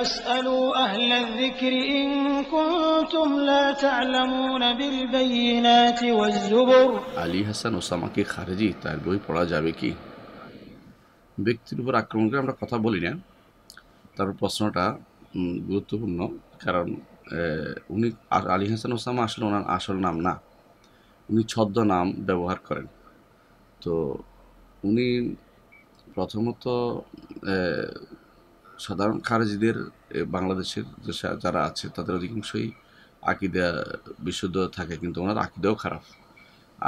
আলী হাসান ওসামাকে খারেজি তার বই পড়া যাবে কি ব্যক্তির উপর আক্রমণ করে আমরা কথা বলি না তার প্রশ্নটা গুরুত্বপূর্ণ কারণ উনি আলী হাসান ওসামা আসলে ওনার আসল নাম না উনি ছদ্ম নাম ব্যবহার করেন তো উনি প্রথমত সাধারণ খারেজিদের বাংলাদেশের যে যারা আছে তাদের অধিকাংশই আকিদা বিশুদ্ধ থাকে কিন্তু ওনার আকিদাও খারাপ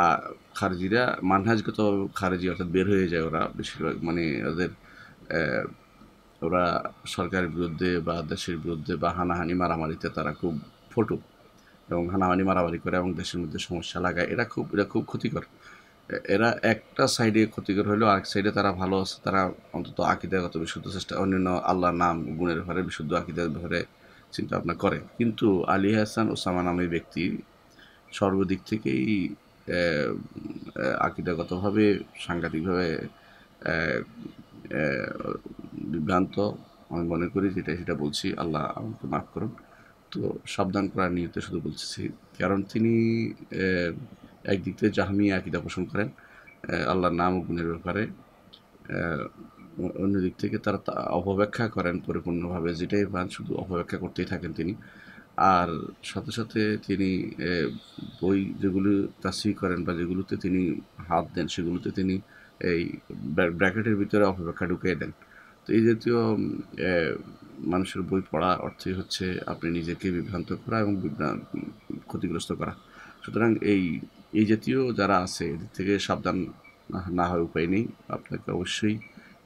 আর খারেজিরা মানহাজগত খারেজি অর্থাৎ বের হয়ে যায় ওরা বেশিরভাগ মানে ওদের ওরা সরকারের বিরুদ্ধে বা দেশের বিরুদ্ধে বা হানাহানি মারামারিতে তারা খুব ফটু এবং হানাহানি মারামারি করে এবং দেশের মধ্যে সমস্যা লাগায় এটা খুব এটা খুব ক্ষতিকর এরা একটা সাইডে ক্ষতিকর হলেও আরেক সাইডে তারা ভালো আছে তারা অন্তত আকিদাগত বিশুদ্ধ চেষ্টা অন্যান্য আল্লাহ নাম গুণের ভরে বিশুদ্ধ আকিদার ভরে চিন্তা ভাবনা করে কিন্তু আলী হাসান ওসামা নামে ব্যক্তি সর্বদিক থেকেই আকিদাগতভাবে সাংঘাতিকভাবে বিভ্রান্ত আমি মনে করি যেটা সেটা বলছি আল্লাহ আমাকে মাফ করুন তো সাবধান করার নিয়তে শুধু বলছি কারণ তিনি একদিক থেকে জাহামিয়া আকিদা পোষণ করেন আল্লাহর নাম ও গুণের ব্যাপারে অন্যদিক থেকে তারা অপব্যাখ্যা করেন পরিপূর্ণভাবে যেটাই পান শুধু অপব্যাখ্যা করতেই থাকেন তিনি আর সাথে সাথে তিনি বই যেগুলো তাসি করেন বা যেগুলোতে তিনি হাত দেন সেগুলোতে তিনি এই ব্র্যাকেটের ভিতরে অপব্যাখ্যা ঢুকিয়ে দেন তো এই জাতীয় মানুষের বই পড়া অর্থে হচ্ছে আপনি নিজেকে বিভ্রান্ত করা এবং ক্ষতিগ্রস্ত করা সুতরাং এই এই জাতীয় যারা আছে এদের থেকে সাবধান না হয় উপায় নেই আপনাকে অবশ্যই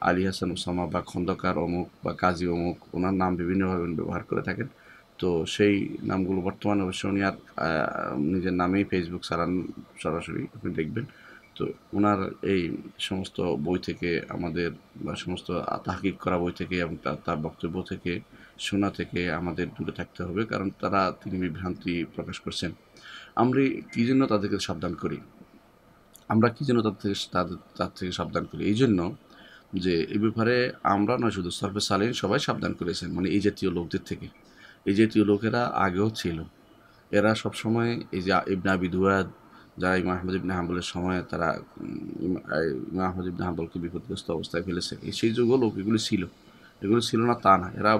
আলী হাসান ওসামা বা খন্দকার অমুক বা কাজী অমুক ওনার নাম বিভিন্নভাবে ব্যবহার করে থাকেন তো সেই নামগুলো বর্তমানে অবশ্য উনি আর নিজের নামেই ফেসবুক সারান সরাসরি আপনি দেখবেন তো ওনার এই সমস্ত বই থেকে আমাদের বা সমস্ত তাহকিক করা বই থেকে এবং তার বক্তব্য থেকে শোনা থেকে আমাদের দূরে থাকতে হবে কারণ তারা তিনি বিভ্রান্তি প্রকাশ করছেন আমরা কী জন্য তাদেরকে সাবধান করি আমরা কী জন্য তাদের থেকে তাদের তার থেকে সাবধান করি এই জন্য যে এ ব্যাপারে আমরা নয় শুধু সরফে সালেন সবাই সাবধান করেছেন মানে এই জাতীয় লোকদের থেকে এই জাতীয় লোকেরা আগেও ছিল এরা সবসময় এই যে ইবনা বিদুয়াদ যারা ইমা আহমদ ইবনা হাম্বলের সময় তারা ইমা আহমদ ইবনা হাম্বলকে বিপদগ্রস্ত অবস্থায় ফেলেছে সেই যুগও লোক এগুলো ছিল এগুলো ছিল না তা না এরা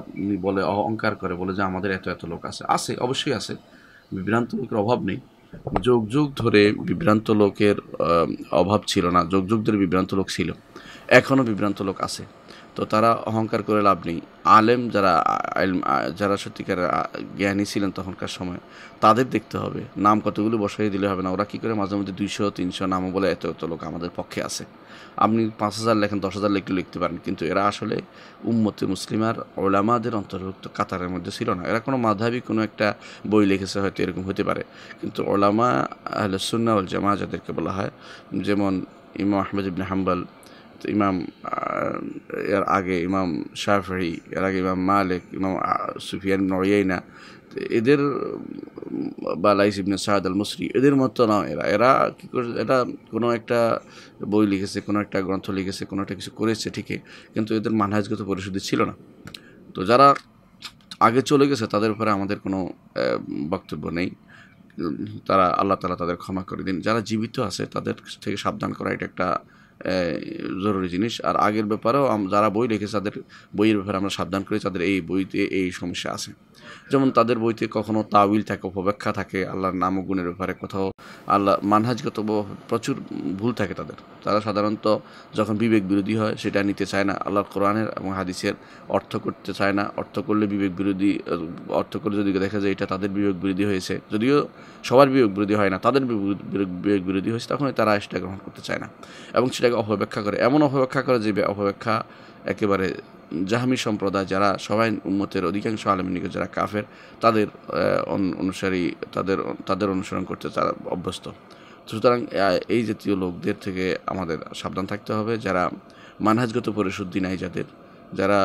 বলে অহংকার করে বলে যে আমাদের এত এত লোক আছে আছে অবশ্যই আছে বিভ্রান্ত লোকের অভাব নেই যুগ যুগ ধরে বিভ্রান্ত লোকের অভাব ছিল না যুগ যুগ ধরে বিভ্রান্ত লোক ছিল এখনও বিভ্রান্ত লোক আছে তো তারা অহংকার করে লাভ নেই আলেম যারা যারা সত্যিকার জ্ঞানী ছিলেন তখনকার সময় তাদের দেখতে হবে নাম কতগুলো বসাই দিলে হবে না ওরা কী করে মাঝে মধ্যে দুইশো তিনশো নাম বলে এত এত লোক আমাদের পক্ষে আছে আপনি পাঁচ হাজার লেখেন দশ হাজার লেখলে লিখতে পারেন কিন্তু এরা আসলে উম্মতে মুসলিমার ওলামাদের অন্তর্ভুক্ত কাতারের মধ্যে ছিল না এরা কোনো মাধাবি কোনো একটা বই লিখেছে হয়তো এরকম হতে পারে কিন্তু ওলামা আহলে সুন্না জামা যাদেরকে বলা হয় যেমন ইমা আহমেদ ইবিন হাম্বাল ইমাম এর আগে ইমাম শাহি এর আগে ইমাম মালিক ইমাম সুফিয়ান নড়িয়াইনা এদের বা Laith ibn Saad al Misri এদের মতো না এরা এরা কী করে এরা কোনো একটা বই লিখেছে কোনো একটা গ্রন্থ লিখেছে কোনো একটা কিছু করেছে ঠিকই কিন্তু এদের মানহাজগত পরিশুদ্ধি ছিল না তো যারা আগে চলে গেছে তাদের উপরে আমাদের কোনো বক্তব্য নেই তারা আল্লাহ তালা তাদের ক্ষমা করে দিন যারা জীবিত আছে তাদের থেকে সাবধান করা এটা একটা জরুরি জিনিস আর আগের ব্যাপারেও যারা বই লিখেছে তাদের বইয়ের ব্যাপারে আমরা সাবধান করি তাদের এই বইতে এই সমস্যা আছে যেমন তাদের বইতে কখনো তাউইল থাকে উপব্যাখ্যা থাকে আল্লাহর নাম গুণের ব্যাপারে কোথাও আল্লাহ মানহাজগত প্রচুর ভুল থাকে তাদের তারা সাধারণত যখন বিবেক বিরোধী হয় সেটা নিতে চায় না আল্লাহর কোরআনের এবং হাদিসের অর্থ করতে চায় না অর্থ করলে বিবেক বিরোধী অর্থ করলে যদি দেখা যায় এটা তাদের বিবেক বিরোধী হয়েছে যদিও সবার বিবেক বিরোধী হয় না তাদের বিবেক বিরোধী হয়েছে তখনই তারা সেটা গ্রহণ করতে চায় না এবং সেটা এটাকে অপব্যাখ্যা করে এমন অপব্যাখ্যা করে যে অপব্যাখ্যা একেবারে জাহামি সম্প্রদায় যারা সবাই উন্মতের অধিকাংশ আলমিনিকে যারা কাফের তাদের অনুসারী তাদের তাদের অনুসরণ করতে তারা অভ্যস্ত সুতরাং এই জাতীয় লোকদের থেকে আমাদের সাবধান থাকতে হবে যারা মানহাজগত পরিশুদ্ধি নাই যাদের যারা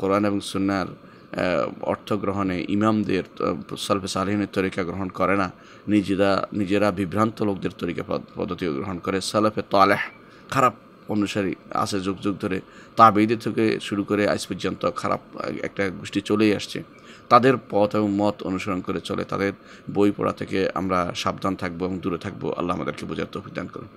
কোরআন এবং সুনার অর্থ গ্রহণে ইমামদের সালফে সালহিনের তরিকা গ্রহণ করে না নিজেরা নিজেরা বিভ্রান্ত লোকদের তরিকা পদ্ধতি গ্রহণ করে সালফে তালেহ খারাপ অনুসারী আছে যুগ যুগ ধরে তাবেইদের থেকে শুরু করে আজ পর্যন্ত খারাপ একটা গোষ্ঠী চলেই আসছে তাদের পথ এবং মত অনুসরণ করে চলে তাদের বই পড়া থেকে আমরা সাবধান থাকবো এবং দূরে থাকবো আল্লাহ আমাদেরকে বোঝার তৌফিক দান করুন